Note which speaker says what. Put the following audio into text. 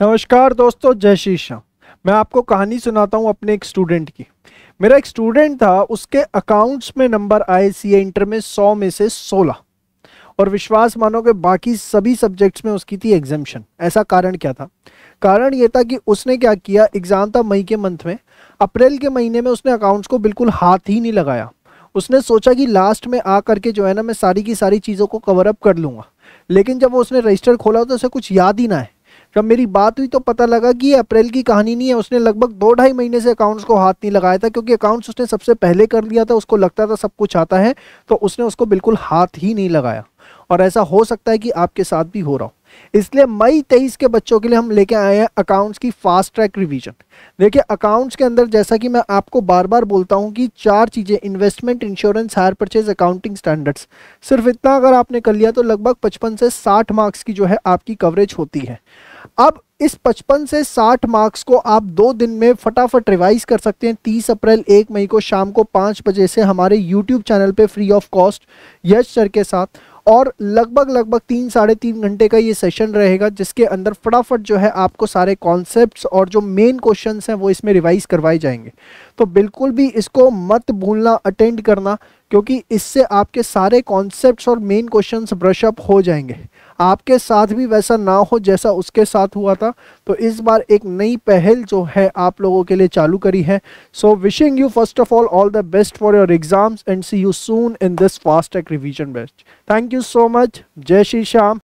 Speaker 1: नमस्कार दोस्तों जय श्री श्याम मैं आपको कहानी सुनाता हूँ अपने एक स्टूडेंट की मेरा एक स्टूडेंट था उसके अकाउंट्स में नंबर आए सी इंटर में सौ में से सोलह और विश्वास मानो कि बाकी सभी सब्जेक्ट्स में उसकी थी एग्जामेशन ऐसा कारण क्या था कारण ये था कि उसने क्या किया एग्ज़ाम था मई के मंथ में अप्रैल के महीने में उसने अकाउंट्स को बिल्कुल हाथ ही नहीं लगाया उसने सोचा कि लास्ट में आ करके जो है ना मैं सारी की सारी चीज़ों को कवर अप कर लूँगा लेकिन जब वो उसने रजिस्टर खोला तो उसे कुछ याद ही ना है जब मेरी बात हुई तो पता लगा कि ये अप्रैल की कहानी नहीं है उसने लगभग दो ढाई महीने से अकाउंट्स को हाथ नहीं लगाया था क्योंकि अकाउंट्स उसने सबसे पहले कर लिया था उसको लगता था सब कुछ आता है तो उसने उसको बिल्कुल हाथ ही नहीं लगाया और ऐसा हो सकता है कि आपके साथ भी हो रहा हो इसलिए मई तेईस के बच्चों के लिए हम लेके आए हैं अकाउंट्स की फास्ट ट्रैक रिवीजन देखिए अकाउंट्स के अंदर जैसा कि मैं आपको बार बार बोलता हूँ कि चार चीज़ें investment insurance hire purchase accounting standards सिर्फ इतना अगर आपने कर लिया तो लगभग पचपन से साठ मार्क्स की जो है आपकी कवरेज होती है अब इस 55 से 60 मार्क्स को आप दो दिन में फटाफट रिवाइज कर सकते हैं 30 अप्रैल 1 मई को शाम को 5 बजे से हमारे यूट्यूब चैनल पे free of cost Yash sir के साथ और लगभग लगभग तीन साढ़े तीन घंटे का ये सेशन रहेगा जिसके अंदर फटाफट जो है आपको सारे कॉन्सेप्ट्स और जो मेन क्वेश्चंस हैं वो इसमें रिवाइज करवाए जाएंगे तो बिल्कुल भी इसको मत भूलना अटेंड करना क्योंकि इससे आपके सारे कॉन्सेप्ट्स और मेन क्वेश्चंस ब्रश अप हो जाएंगे आपके साथ भी वैसा ना हो जैसा उसके साथ हुआ था तो इस बार एक नई पहल जो है आप लोगों के लिए चालू करी है so wishing you first of all all the best for your exams and see you soon in this fast track revision best thank you so much जय श्री श्याम